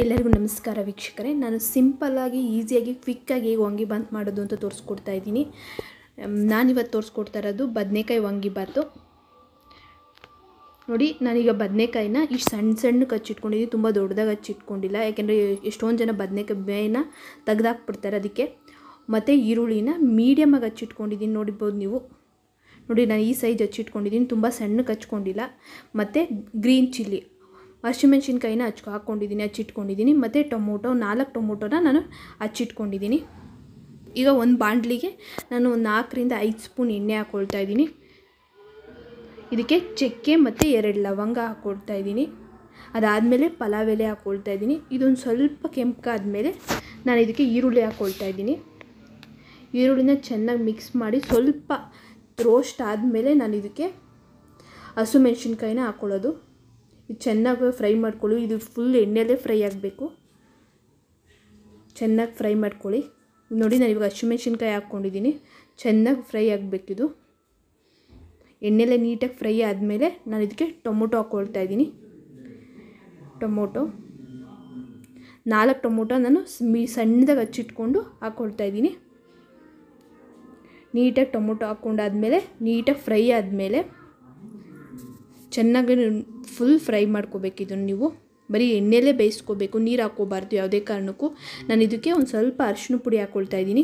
ಎಲ್ಲರಿಗೂ ನಮಸ್ಕಾರ ವೀಕ್ಷಕರೇ ನಾನು ಸಿಂಪಲ್ಲಾಗಿ ಈಸಿಯಾಗಿ ಕ್ವಿಕ್ಕಾಗಿ ಹೇಗೆ ವಂಗಿ ಬಾತ್ ಮಾಡೋದು ಅಂತ ತೋರಿಸ್ಕೊಡ್ತಾ ಇದ್ದೀನಿ ನಾನಿವತ್ತು ತೋರಿಸ್ಕೊಡ್ತಾ ಇರೋದು ಬದನೆಕಾಯಿ ಬಾತು ನೋಡಿ ನಾನೀಗ ಬದನೆಕಾಯಿನ ಇಷ್ಟು ಸಣ್ಣ ಸಣ್ಣ ಹಚ್ಚಿಟ್ಕೊಂಡಿದ್ದೀನಿ ತುಂಬ ದೊಡ್ಡದಾಗಿ ಹಚ್ಚಿಟ್ಕೊಂಡಿಲ್ಲ ಯಾಕೆಂದರೆ ಎಷ್ಟೊಂದು ಜನ ಬದನೆಕಾಯಿ ಬೇಯನ್ನ ತೆಗೆದಾಕ್ಬಿಡ್ತಾರೆ ಅದಕ್ಕೆ ಮತ್ತು ಈರುಳ್ಳಿನ ಮೀಡಿಯಮಾಗಿ ಹಚ್ಚಿಟ್ಕೊಂಡಿದ್ದೀನಿ ನೋಡಿರ್ಬೋದು ನೀವು ನೋಡಿ ನಾನು ಈ ಸೈಜ್ ಹಚ್ಚಿಟ್ಕೊಂಡಿದ್ದೀನಿ ತುಂಬ ಸಣ್ಣಕ್ಕೆ ಹಚ್ಕೊಂಡಿಲ್ಲ ಮತ್ತು ಗ್ರೀನ್ ಚಿಲ್ಲಿ ಹಸಿಮೆಣ್ಸಿನ್ಕಾಯಿನ ಹಚ್ಕೊ ಹಾಕ್ಕೊಂಡಿದ್ದೀನಿ ಹಚ್ಚಿಟ್ಕೊಂಡಿದ್ದೀನಿ ಮತ್ತು ಟೊಮೊಟೊ ನಾಲ್ಕು ಟೊಮೊಟೊನ ನಾನು ಹಚ್ಚಿಟ್ಕೊಂಡಿದ್ದೀನಿ ಈಗ ಒಂದು ಬಾಂಡ್ಲಿಗೆ ನಾನು ಒಂದು ನಾಲ್ಕರಿಂದ ಐದು ಸ್ಪೂನ್ ಎಣ್ಣೆ ಹಾಕ್ಕೊಳ್ತಾ ಇದ್ದೀನಿ ಇದಕ್ಕೆ ಚಕ್ಕೆ ಮತ್ತು ಎರಡು ಲವಂಗ ಹಾಕ್ಕೊಳ್ತಾ ಇದ್ದೀನಿ ಅದಾದಮೇಲೆ ಪಲಾವ್ ಎಲೆ ಹಾಕ್ಕೊಳ್ತಾ ಇದ್ದೀನಿ ಇದೊಂದು ಸ್ವಲ್ಪ ಮೇಲೆ ನಾನು ಇದಕ್ಕೆ ಈರುಳ್ಳಿ ಹಾಕ್ಕೊಳ್ತಾ ಇದ್ದೀನಿ ಈರುಳ್ಳಿನ ಚೆನ್ನಾಗಿ ಮಿಕ್ಸ್ ಮಾಡಿ ಸ್ವಲ್ಪ ರೋಸ್ಟ್ ಆದಮೇಲೆ ನಾನು ಇದಕ್ಕೆ ಹಸಿಮೆಣ್ಸಿನ್ಕಾಯಿನ ಹಾಕ್ಕೊಳ್ಳೋದು ಇದು ಚೆನ್ನಾಗಿ ಫ್ರೈ ಮಾಡ್ಕೊಳ್ಳಿ ಇದು ಫುಲ್ ಎಣ್ಣೆಯಲ್ಲೇ ಫ್ರೈ ಆಗಬೇಕು ಚೆನ್ನಾಗಿ ಫ್ರೈ ಮಾಡ್ಕೊಳ್ಳಿ ನೋಡಿ ನಾನು ಇವಾಗ ಹಸಿಮೆಣ್ಸಿನ್ಕಾಯಿ ಹಾಕ್ಕೊಂಡಿದ್ದೀನಿ ಚೆನ್ನಾಗಿ ಫ್ರೈ ಆಗಬೇಕಿದು ಎಣ್ಣೆಲೆ ನೀಟಾಗಿ ಫ್ರೈ ಆದಮೇಲೆ ನಾನು ಇದಕ್ಕೆ ಟೊಮೊಟೊ ಹಾಕ್ಕೊಳ್ತಾ ಇದ್ದೀನಿ ಟೊಮೊಟೊ ನಾಲ್ಕು ಟೊಮೊಟೊ ನಾನು ಮೀ ಸಣ್ಣದಾಗಿ ಹಚ್ಚಿಟ್ಕೊಂಡು ಹಾಕ್ಕೊಳ್ತಾ ಇದ್ದೀನಿ ನೀಟಾಗಿ ಟೊಮೊಟೊ ಹಾಕ್ಕೊಂಡಾದ್ಮೇಲೆ ನೀಟಾಗಿ ಫ್ರೈ ಆದಮೇಲೆ ಚೆನ್ನಾಗಿ ಫುಲ್ ಫ್ರೈ ಮಾಡ್ಕೋಬೇಕು ಇದನ್ನು ನೀವು ಬರೀ ಎಣ್ಣೆಲೇ ಬೇಯಿಸ್ಕೋಬೇಕು ನೀರು ಹಾಕ್ಕೋಬಾರ್ದು ಯಾವುದೇ ಕಾರಣಕ್ಕೂ ನಾನು ಇದಕ್ಕೆ ಒಂದು ಸ್ವಲ್ಪ ಅರಿಶಿನ ಪುಡಿ ಹಾಕ್ಕೊಳ್ತಾ ಇದ್ದೀನಿ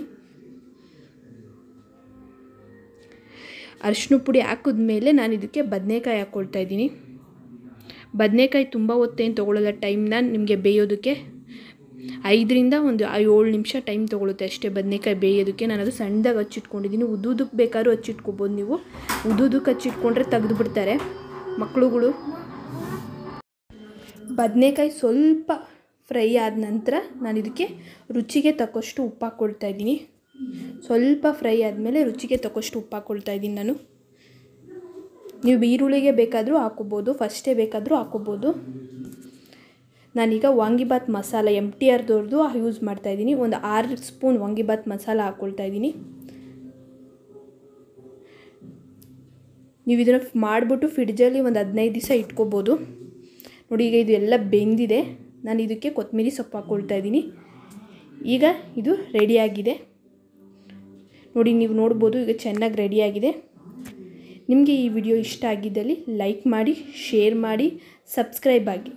ಅರಿಶಿನ ಪುಡಿ ಹಾಕಿದ್ಮೇಲೆ ನಾನು ಇದಕ್ಕೆ ಬದನೆಕಾಯಿ ಹಾಕ್ಕೊಳ್ತಾ ಇದ್ದೀನಿ ಬದನೆಕಾಯಿ ತುಂಬ ಹೊತ್ತೇನು ಟೈಮ್ ಟೈಮ್ನ ನಿಮಗೆ ಬೇಯೋದಕ್ಕೆ ಐದರಿಂದ ಒಂದು ಏಳು ನಿಮಿಷ ಟೈಮ್ ತೊಗೊಳುತ್ತೆ ಅಷ್ಟೇ ಬದನೆಕಾಯಿ ಬೇಯೋದಕ್ಕೆ ನಾನು ಅದು ಸಣ್ಣದಾಗಿ ಹಚ್ಚಿಟ್ಕೊಂಡಿದ್ದೀನಿ ಉದ್ದುದಕ್ಕೆ ಬೇಕಾದ್ರೂ ಹಚ್ಚಿಟ್ಕೊಬೋದು ನೀವು ಉದ್ದುದಕ್ಕೆ ಹಚ್ಚಿಟ್ಕೊಂಡ್ರೆ ತೆಗೆದುಬಿಡ್ತಾರೆ ಮಕ್ಕಳುಗಳು ಬದನೆಕಾಯಿ ಸ್ವಲ್ಪ ಫ್ರೈ ಆದ ನಂತರ ನಾನು ಇದಕ್ಕೆ ರುಚಿಗೆ ತಕ್ಕಷ್ಟು ಉಪ್ಪು ಹಾಕ್ಕೊಳ್ತಾ ಇದ್ದೀನಿ ಸ್ವಲ್ಪ ಫ್ರೈ ಆದಮೇಲೆ ರುಚಿಗೆ ತಕ್ಕಷ್ಟು ಉಪ್ಪು ಹಾಕ್ಕೊಳ್ತಾ ಇದ್ದೀನಿ ನಾನು ನೀವು ಈರುಳ್ಳಿಗೆ ಬೇಕಾದರೂ ಹಾಕೋಬೋದು ಫಸ್ಟೇ ಬೇಕಾದರೂ ಹಾಕೋಬೋದು ನಾನೀಗ ವಾಂಗಿಬಾತ್ ಮಸಾಲ ಎಮ್ ಟಿ ಆರ್ದವ್ರದ್ದು ಯೂಸ್ ಮಾಡ್ತಾಯಿದ್ದೀನಿ ಒಂದು ಆರು ಸ್ಪೂನ್ ವಾಂಗಿಬಾತ್ ಮಸಾಲ ಹಾಕ್ಕೊಳ್ತಾ ಇದ್ದೀನಿ ನೀವು ಇದನ್ನು ಮಾಡಿಬಿಟ್ಟು ಫ್ರಿಡ್ಜಲ್ಲಿ ಒಂದು ಹದಿನೈದು ದಿವಸ ಇಟ್ಕೋಬೋದು ನೋಡಿ ಈಗ ಇದು ಎಲ್ಲ ಬೆಂದಿದೆ ನಾನು ಇದಕ್ಕೆ ಕೊತ್ತಂಬರಿ ಸೊಪ್ಪು ಹಾಕ್ಕೊಳ್ತಾ ಇದ್ದೀನಿ ಈಗ ಇದು ರೆಡಿಯಾಗಿದೆ ನೋಡಿ ನೀವು ನೋಡ್ಬೋದು ಈಗ ಚೆನ್ನಾಗಿ ರೆಡಿಯಾಗಿದೆ ನಿಮಗೆ ಈ ವಿಡಿಯೋ ಇಷ್ಟ ಆಗಿದ್ದಲ್ಲಿ ಲೈಕ್ ಮಾಡಿ ಶೇರ್ ಮಾಡಿ ಸಬ್ಸ್ಕ್ರೈಬ್ ಆಗಿ